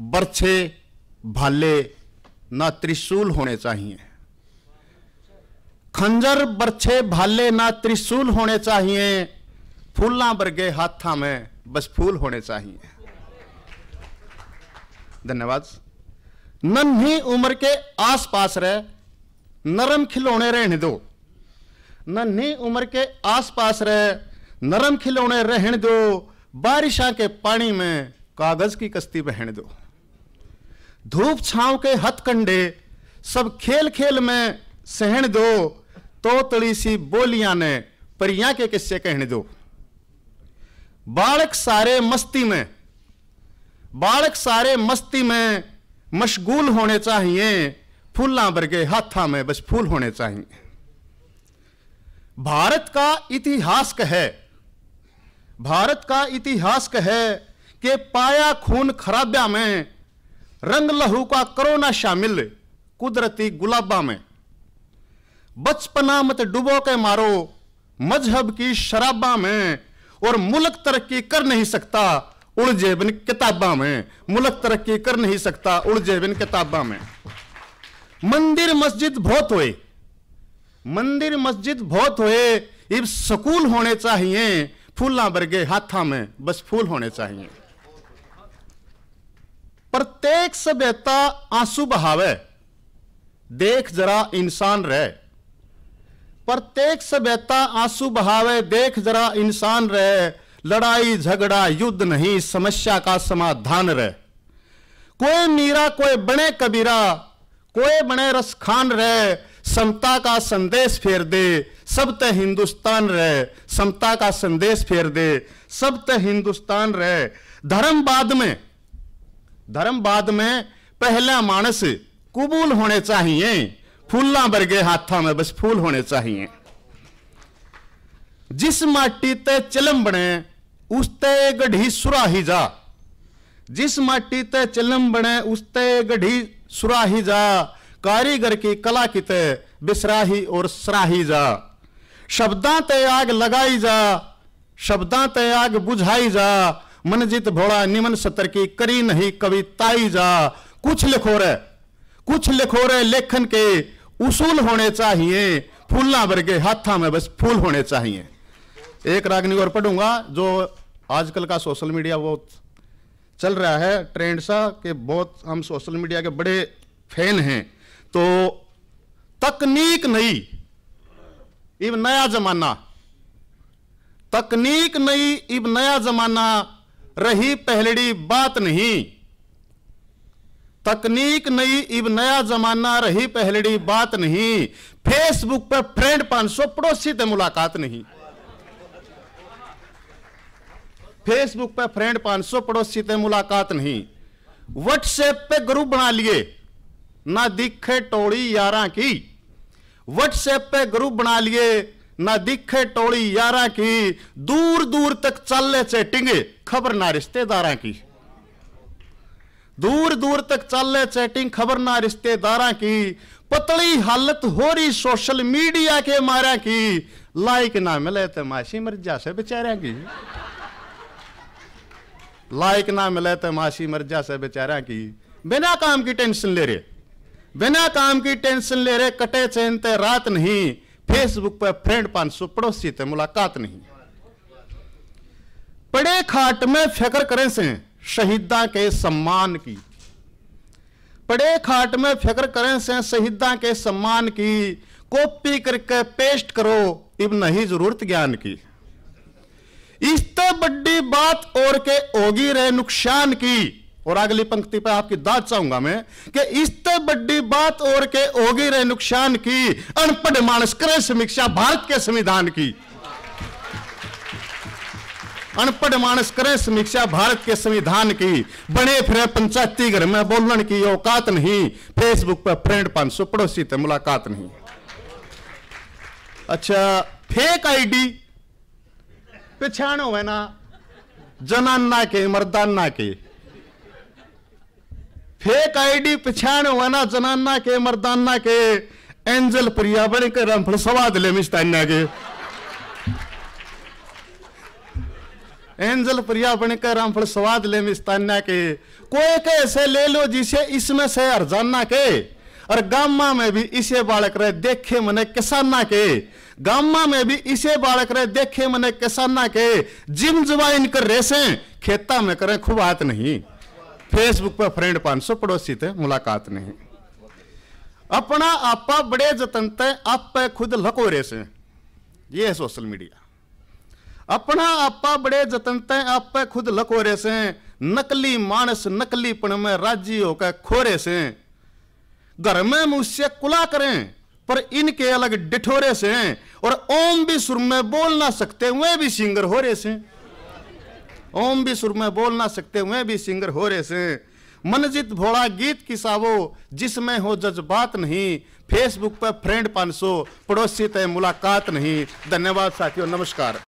बर्छे भाले ना त्रिशूल होने चाहिए खंजर बर्छे भाले ना त्रिशूल होने चाहिए फूलना बरगे हाथा में बस फूल होने चाहिए धन्यवाद नन्ही उम्र के आसपास रहे नरम खिलौने रहने दो नन्ही उम्र के आसपास रहे नरम खिलौने रहने दो बारिशा के पानी में कागज की कश्ती बहन दो धूप छाव के हथकंडे सब खेल खेल में सहन दो तो तड़ी सी बोलियां ने परिया के किस्से कहने दो बालक सारे मस्ती में बालक सारे मस्ती में मशगूल होने चाहिए फूला वर्गे हाथा में बस फूल होने चाहिए भारत का इतिहास कह भारत का इतिहास कह के पाया खून खराब्या में रंग लहू का करो ना शामिल कुदरती गुलाबा में बचपना मत डुबो के मारो मजहब की शराबा में और मुलक तरक्की कर नहीं सकता उड़जेबन किताबा में मुलक तरक्की कर नहीं सकता उड़जेबन किताबा में मंदिर मस्जिद बहुत होए मंदिर मस्जिद बहुत होए इब सकूल होने चाहिए ना वर्गे हाथा में बस फूल होने चाहिए प्रत्येक सभ्यता आंसू बहावे देख जरा इंसान रह प्रत्येक सभ्यता आंसू बहावे देख जरा इंसान रह लड़ाई झगड़ा युद्ध नहीं समस्या का समाधान रह कोई मीरा कोई बने कबीरा कोई बने रसखान रह समता का संदेश फेर दे सब त हिंदुस्तान रह समता का संदेश फेर दे सब त हिंदुस्तान रह धर्म बाद में धर्मवाद में पहला मानस कुबूल होने चाहिए फूलना वर्गे हाथा में बस फूल होने चाहिए जिस माटी ते चिलम बने उस ते गढ़ी सुराही जा जिस माटी ते चिलम बने उस ते गढ़ी सुराही जा कारीगर की कला की ते बिसराही और सराही जा शब्दां ते आग लगाई जा शब्दां ते आग बुझाई जा मनजीत भोड़ा निमन सतर की करी नहीं कविताई जा कुछ लिखो रे कुछ लिखो रे लेखन के उसूल होने चाहिए फूलना के हाथा में बस फूल होने चाहिए एक रागनी और पढ़ूंगा जो आजकल का सोशल मीडिया बहुत चल रहा है ट्रेंड सा कि बहुत हम सोशल मीडिया के बड़े फैन हैं तो तकनीक नई इब नया जमाना तकनीक नई इब नया जमाना रही पहलड़ी बात नहीं तकनीक नई इब नया जमाना रही पहलड़ी बात नहीं फेसबुक पर फ्रेंड पांच सौ पड़ोसी से मुलाकात नहीं फेसबुक पर फ्रेंड पांच सौ पड़ोसी से मुलाकात नहीं व्हाट्सएप पे ग्रुप बना लिए ना दिखे टोड़ी यारा की व्हाट्सएप पे ग्रुप बना लिए ना दिखे टोली यारा की दूर दूर तक चल चैटिंग खबर ना रिश्तेदारा की दूर दूर तक चल चैटिंग खबर ना रिश्तेदारा की पतली हालत हो रही सोशल मीडिया के मारा की लाइक ना मिले तो मासी मर जा से बेचारा की लाइक ना मिले तो मासी मर जा से बेचारा की बिना काम की टेंशन ले रहे बिना काम की टेंशन ले रहे कटे चैन ते रात नहीं फेसबुक पर फ्रेंड सौ पड़ोसी थे मुलाकात नहीं पड़े खाट में फिक्र करें से शहीदा के सम्मान की पड़े खाट में फिक्र करें से शहीदा के सम्मान की कॉपी करके पेस्ट करो इब नहीं जरूरत ज्ञान की इस तो बड़ी बात और के होगी रे नुकसान की और अगली पंक्ति पर आपकी दाद चाहूंगा मैं कि इसते बड़ी बात और के होगी रहे नुकसान की अनपढ़ मानस करे समीक्षा भारत के संविधान की अनपढ़ मानस करे समीक्षा भारत के संविधान की बने फिर पंचायती घर में बोलन की औकात नहीं फेसबुक पर फ्रेंड पांच सौ पड़ोसी थे मुलाकात नहीं अच्छा फेक आईडी पहचानो है ना जनाना के मर्दाना के फेक आईडी पिछाण वना जनाना के मर्दाना के एंजल प्रिया के रंफल सवाद ले मिस्ताना के एंजल पर्यावरण बनकर रामफल स्वाद ले मिस्ताना के कोई के ऐसे ले लो जिसे इसमें से अर्जाना के और गामा में भी इसे बालक रहे देखे मने किसाना के गामा में भी इसे बालक रहे देखे मने किसाना के जिम जवाइन कर रेसे खेता में करें हाथ नहीं फेसबुक पर फ्रेंड सौ पड़ोसी थे मुलाकात नहीं अपना आपा बड़े जतन ते आप खुद लकोरे से ये है सोशल मीडिया अपना आपा बड़े जतन ते आप खुद लकोरे से नकली मानस नकली पण में राजी होकर खोरे से घर में मुझसे कुला करें पर इनके अलग डिठोरे से और ओम भी सुर में बोल ना सकते वे भी सिंगर हो रहे से ओम भी सुर में बोल ना सकते हुए भी सिंगर हो रहे से मनजीत भोड़ा गीत किसावो जिसमें हो जज्बात नहीं फेसबुक पर फ्रेंड 500 पड़ोसी तय मुलाकात नहीं धन्यवाद साथियों नमस्कार